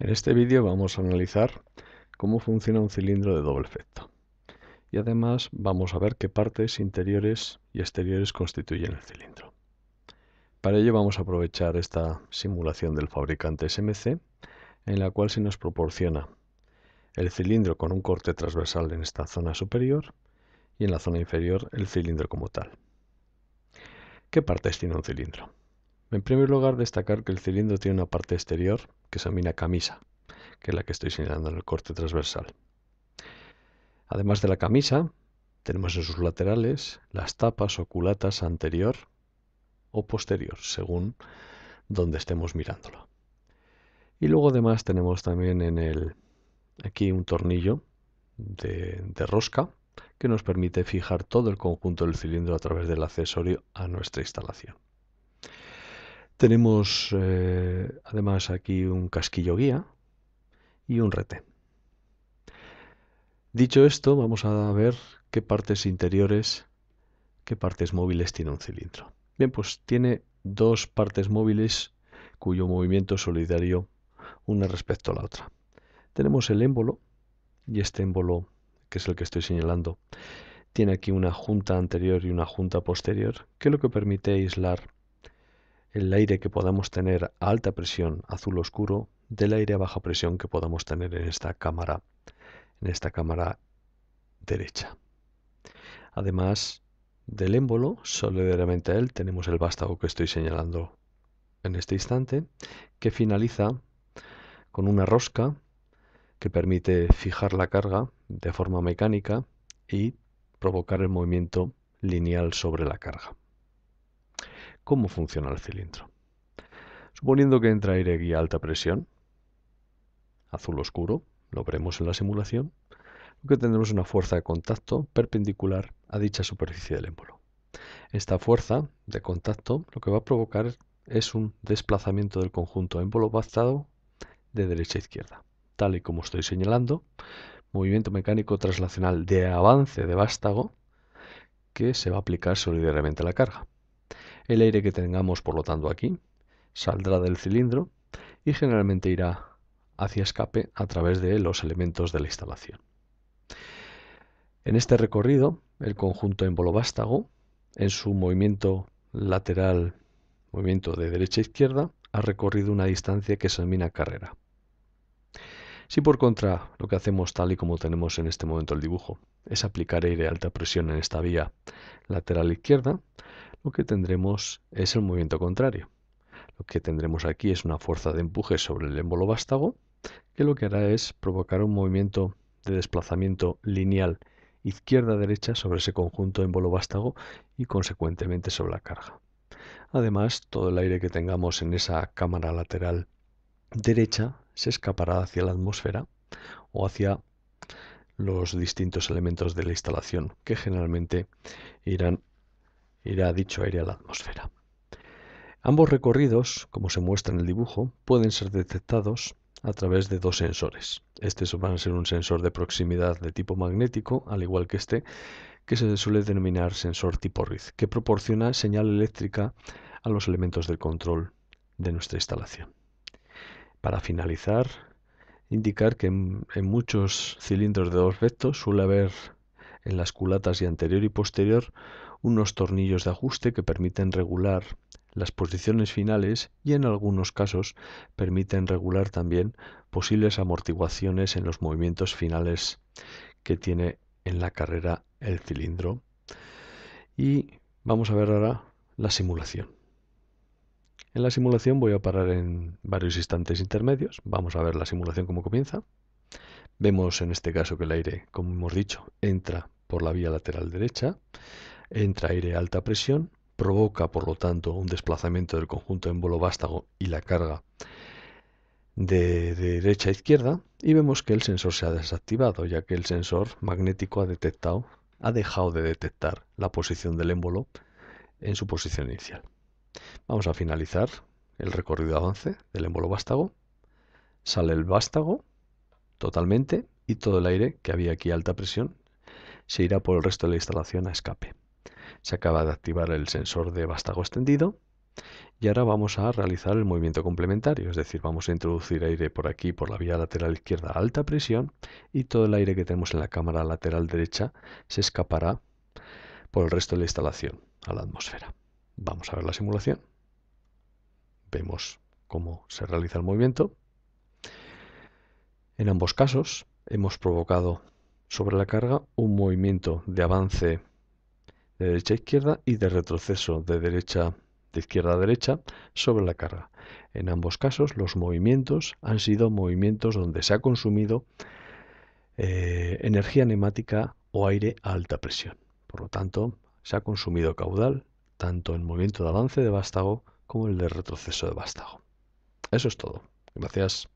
En este vídeo vamos a analizar cómo funciona un cilindro de doble efecto y además vamos a ver qué partes interiores y exteriores constituyen el cilindro. Para ello vamos a aprovechar esta simulación del fabricante SMC en la cual se nos proporciona el cilindro con un corte transversal en esta zona superior y en la zona inferior el cilindro como tal. ¿Qué partes tiene un cilindro? En primer lugar, destacar que el cilindro tiene una parte exterior que se denomina camisa, que es la que estoy señalando en el corte transversal. Además de la camisa, tenemos en sus laterales las tapas o culatas anterior o posterior, según donde estemos mirándolo. Y luego además tenemos también en el aquí un tornillo de rosca que nos permite fijar todo el conjunto del cilindro a través del accesorio a nuestra instalación. Tenemos eh, además aquí un casquillo guía y un rete. Dicho esto, vamos a ver qué partes interiores, qué partes móviles tiene un cilindro. Bien, pues tiene dos partes móviles cuyo movimiento es solidario una respecto a la otra. Tenemos el émbolo y este émbolo, que es el que estoy señalando, tiene aquí una junta anterior y una junta posterior, que lo que permite aislar el aire que podamos tener a alta presión azul oscuro del aire a baja presión que podamos tener en esta cámara, en esta cámara derecha. Además del émbolo, solidariamente a él tenemos el vástago que estoy señalando en este instante, que finaliza con una rosca que permite fijar la carga de forma mecánica y provocar el movimiento lineal sobre la carga cómo funciona el cilindro. Suponiendo que entra aire guía a alta presión, azul oscuro, lo veremos en la simulación, que tendremos una fuerza de contacto perpendicular a dicha superficie del émbolo. Esta fuerza de contacto lo que va a provocar es un desplazamiento del conjunto émbolo bastado de derecha a izquierda. Tal y como estoy señalando, movimiento mecánico traslacional de avance de vástago que se va a aplicar solidariamente a la carga. El aire que tengamos, por lo tanto, aquí saldrá del cilindro y generalmente irá hacia escape a través de los elementos de la instalación. En este recorrido, el conjunto embolo-vástago, en su movimiento lateral, movimiento de derecha a izquierda, ha recorrido una distancia que se denomina carrera. Si por contra lo que hacemos tal y como tenemos en este momento el dibujo es aplicar aire a alta presión en esta vía lateral izquierda, lo que tendremos es el movimiento contrario. Lo que tendremos aquí es una fuerza de empuje sobre el émbolo vástago, que lo que hará es provocar un movimiento de desplazamiento lineal izquierda-derecha sobre ese conjunto émbolo vástago y consecuentemente sobre la carga. Además, todo el aire que tengamos en esa cámara lateral derecha se escapará hacia la atmósfera o hacia los distintos elementos de la instalación que generalmente irán irá dicho aire a la atmósfera. Ambos recorridos, como se muestra en el dibujo, pueden ser detectados a través de dos sensores. Este va a ser un sensor de proximidad de tipo magnético, al igual que este, que se suele denominar sensor tipo RIZ, que proporciona señal eléctrica a los elementos de control de nuestra instalación. Para finalizar, indicar que en, muchos cilindros de dos vectos suele haber en las culatas y anterior y posterior unos tornillos de ajuste que permiten regular las posiciones finales y en algunos casos permiten regular también posibles amortiguaciones en los movimientos finales que tiene en la carrera el cilindro. Y vamos a ver ahora la simulación. En la simulación voy a parar en varios instantes intermedios. Vamos a ver la simulación cómo comienza. Vemos en este caso que el aire, como hemos dicho, entra por la vía lateral derecha, entra aire a alta presión, provoca por lo tanto un desplazamiento del conjunto émbolo vástago y la carga de, derecha a izquierda y vemos que el sensor se ha desactivado ya que el sensor magnético ha detectado ha dejado de detectar la posición del émbolo en su posición inicial. Vamos a finalizar el recorrido de avance del émbolo vástago. Sale el vástago totalmente y todo el aire que había aquí a alta presión se irá por el resto de la instalación a escape. Se acaba de activar el sensor de vástago extendido y ahora vamos a realizar el movimiento complementario, es decir, vamos a introducir aire por aquí, por la vía lateral izquierda a alta presión y todo el aire que tenemos en la cámara lateral derecha se escapará por el resto de la instalación a la atmósfera. Vamos a ver la simulación. Vemos cómo se realiza el movimiento. En ambos casos hemos provocado sobre la carga un movimiento de avance de derecha a izquierda y de retroceso de derecha de izquierda a derecha sobre la carga. En ambos casos los movimientos han sido movimientos donde se ha consumido eh, energía neumática o aire a alta presión. Por lo tanto, se ha consumido caudal tanto en movimiento de avance de vástago como el de retroceso de vástago. Eso es todo. Gracias.